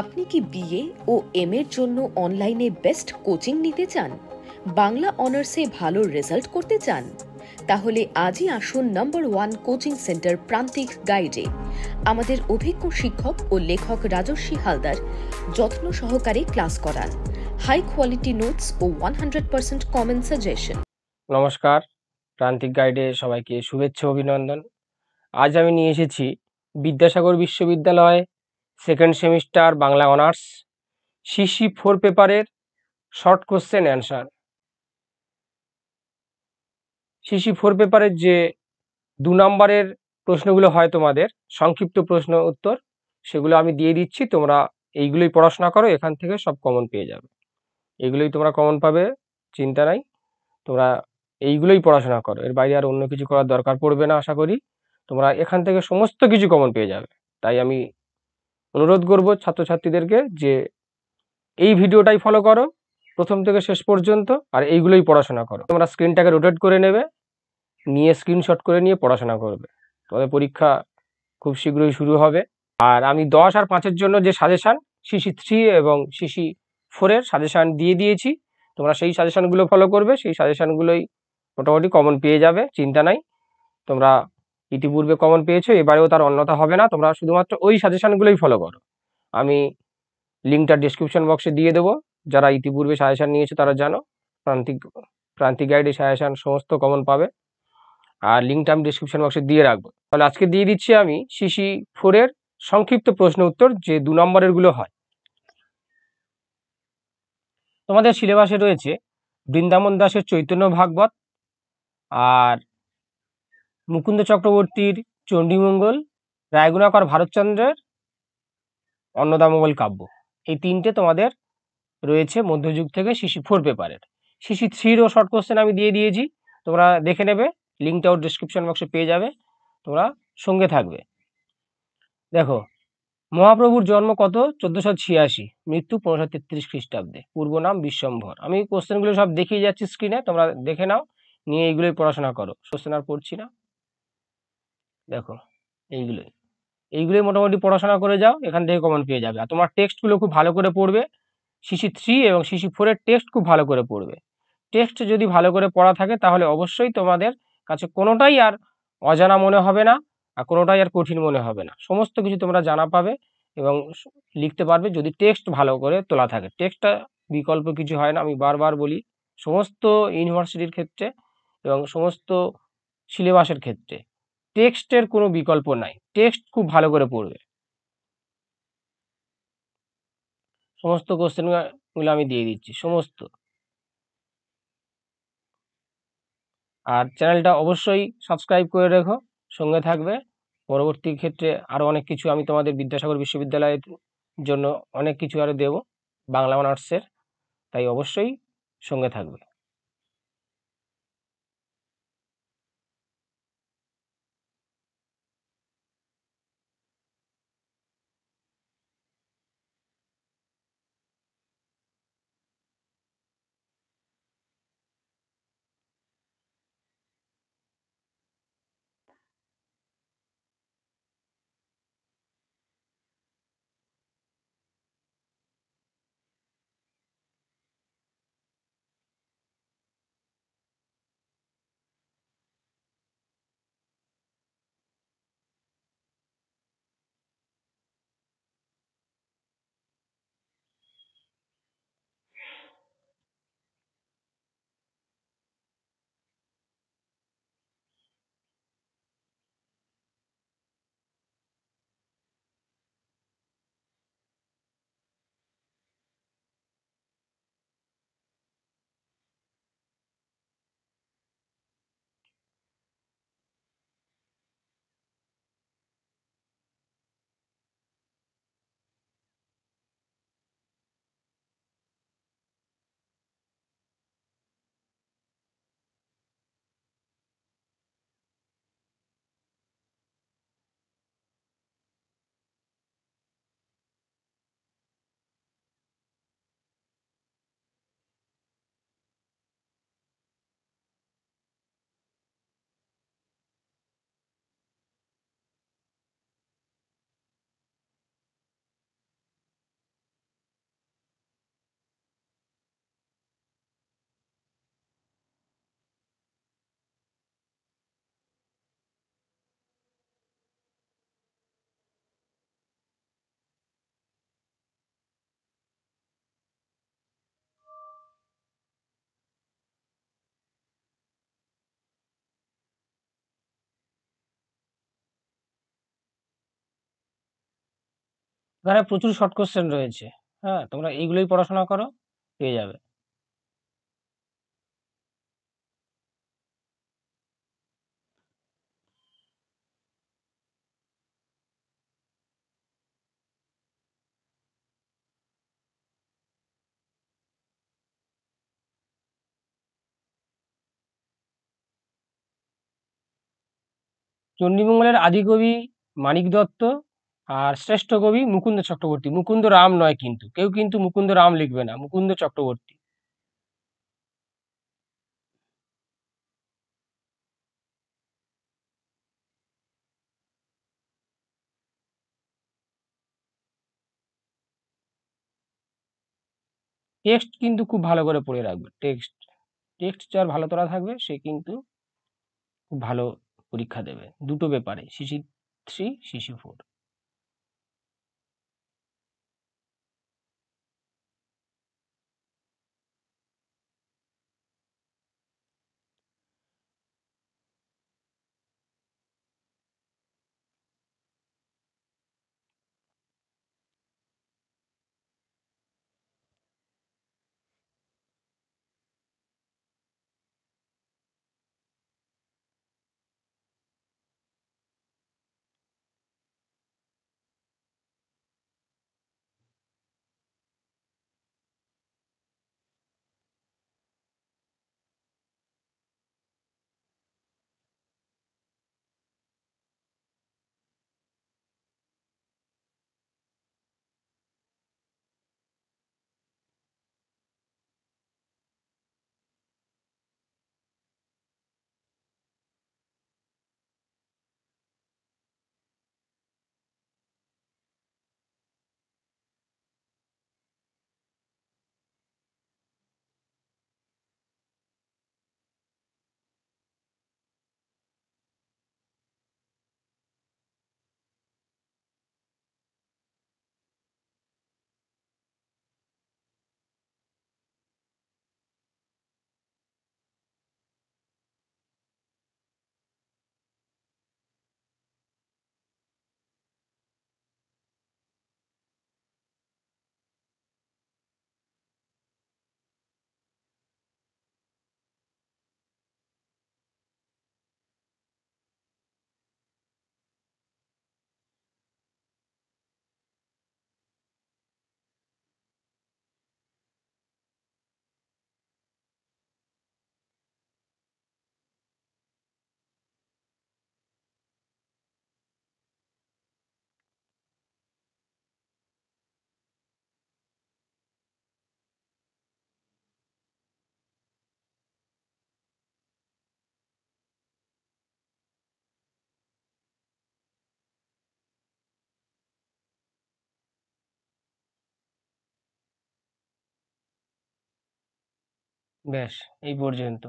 আপনি কি বিএ ও এম এর জন্য অনলাইনে বেস্ট কোচিং নিতে চান বাংলা অনার্সে ভালো রেজাল্ট করতে চান তাহলে আজই আসুন নাম্বার ওয়ান কোচিং সেন্টার প্রান্তিক গাইডে আমাদের অভিজ্ঞ শিক্ষক ও লেখক রাজস্বী হালদার যত্ন সহকারে ক্লাস করান হাই কোয়ালিটি নোটস ও one hundred percent comment suggestion নমস্কার প্রান্তিক গাইডে সবাইকে শুভেচ্ছা অভিনন্দন আজ আমি নিয়ে এসেছি বিদ্যাসাগর বিশ্ববিদ্যালয় second semester Bangla honours CC four পেপারের short question answer CC four পেপারের যে দু নম্বরের প্রশ্নগুলো হয় তোমাদের সংক্ষিপ্ত প্রশ্ন উত্তর সেগুলো আমি দিয়ে দিচ্ছি তোমরা এইগুলোই পড়াশোনা করো এখান থেকে সব কমন পেয়ে যাবে এগুলোই তোমরা কমন পাবে চিন্তা নাই তোমরা এইগুলোই পড়াশোনা করো এর বাইরে আর অন্য কিছু করার দরকার পড়বে না আশা করি তোমরা এখান থেকে সমস্ত কিছু কমন পেয়ে যাবে তাই আমি অনুরোধ করব ছাত্রছাত্রীদেরকে যে এই ভিডিওটাই ফলো করো প্রথম থেকে শেষ পর্যন্ত আর এইগুলোই পড়াশোনা করো তোমরা স্ক্রিনটাকে রোটেট করে নেবে নিয়ে স্ক্রিনশট করে নিয়ে পড়াশোনা করবে তোমাদের পরীক্ষা খুব শীঘ্রই শুরু হবে আর আমি দশ আর পাঁচের জন্য যে সাজেশান সিসি থ্রি এবং সিসি ফোরের সাজেশান দিয়ে দিয়েছি তোমরা সেই সাজেশানগুলো ফলো করবে সেই সাজেশানগুলোই মোটামুটি কমন পেয়ে যাবে চিন্তা নাই তোমরা ইতিপূর্বে কমন পেয়েছো এবারেও তার অন্যতা হবে না তোমরা শুধুমাত্র ওই সাজেশানগুলোই ফলো করো আমি লিঙ্কটা ডিসক্রিপশন বক্সে দিয়ে দেবো যারা ইতিপূর্বে সাজেশান নিয়েছে তারা জানো প্রান্তিক প্রান্তিক গাইডে সাজেশান সমস্ত কমন পাবে আর লিঙ্কটা আমি ডিসক্রিপশন বক্সে দিয়ে রাখবো তাহলে আজকে দিয়ে দিচ্ছি আমি সিসি ফোরের সংক্ষিপ্ত প্রশ্ন উত্তর যে দু নম্বরেরগুলো হয় তোমাদের সিলেবাসে রয়েছে বৃন্দাবন দাসের চৈতন্য ভাগবত আর মুকুন্দ চক্রবর্তীর চণ্ডীমঙ্গল রায়গুণাকর ভারতচন্দ্রের অন্নদামঙ্গল কাব্য এই তিনটে তোমাদের রয়েছে মধ্যযুগ থেকে শিশি ফোর পেপারের শিশি থ্রিরও শর্ট কোশ্চেন আমি দিয়ে দিয়েছি তোমরা দেখে নেবে লিঙ্কটাও ডিসক্রিপশন বক্সে পেয়ে যাবে তোমরা সঙ্গে থাকবে দেখো মহাপ্রভুর জন্ম কত চোদ্দোশো ছিয়াশি মৃত্যু পনেরোশো তেত্রিশ খ্রিস্টাব্দে পূর্ব নাম বিশ্বম্ভর আমি কোশ্চেনগুলো সব দেখিয়ে যাচ্ছি স্ক্রিনে তোমরা দেখে নাও নিয়ে এইগুলোই পড়াশোনা করো কোশ্চেন আর পড়ছি না দেখো এইগুলোই এইগুলোই মোটামুটি পড়াশোনা করে যাও এখান থেকে কমন পেয়ে যাবে আর তোমার টেক্সটগুলো খুব ভালো করে পড়বে সিসি থ্রি এবং সিসি ফোরের টেক্সট খুব ভালো করে পড়বে টেক্সট যদি ভালো করে পড়া থাকে তাহলে অবশ্যই তোমাদের কাছে কোনোটাই আর অজানা মনে হবে না আর কোনোটাই আর কঠিন মনে হবে না সমস্ত কিছু তোমরা জানা পাবে এবং লিখতে পারবে যদি টেক্সট ভালো করে তোলা থাকে টেক্সটটা বিকল্প কিছু হয় না আমি বারবার বলি সমস্ত ইউনিভার্সিটির ক্ষেত্রে এবং সমস্ত সিলেবাসের ক্ষেত্রে টেক্সটের কোনো বিকল্প নাই টেক্সট খুব ভালো করে পড়বে সমস্ত কোশ্চেনগুলো আমি দিয়ে দিচ্ছি সমস্ত আর চ্যানেলটা অবশ্যই সাবস্ক্রাইব করে রেখো সঙ্গে থাকবে পরবর্তী ক্ষেত্রে আরও অনেক কিছু আমি তোমাদের বিদ্যাসাগর বিশ্ববিদ্যালয়ের জন্য অনেক কিছু আরও দেব বাংলা অনার্সের তাই অবশ্যই সঙ্গে থাকবে এখানে প্রচুর শর্ট কোশ্চেন রয়েছে হ্যাঁ তোমরা এইগুলোই পড়াশোনা করো পেয়ে যাবে চণ্ডীমঙ্গলের আদিকবি মানিক দত্ত আর শ্রেষ্ঠ কবি মুকুন্দ চক্রবর্তী মুকুন্দ রাম নয় কিন্তু কেউ কিন্তু মুকুন্দ রাম লিখবে না মুকুন্দ চক্রবর্তী টেক্সট কিন্তু খুব ভালো করে পড়ে রাখবে টেক্সট টেক্সট যার ভালো তোলা থাকবে সে কিন্তু খুব ভালো পরীক্ষা দেবে দুটো ব্যাপারে সিসি থ্রি সিসি ফোর ব্যাস এই পর্যন্ত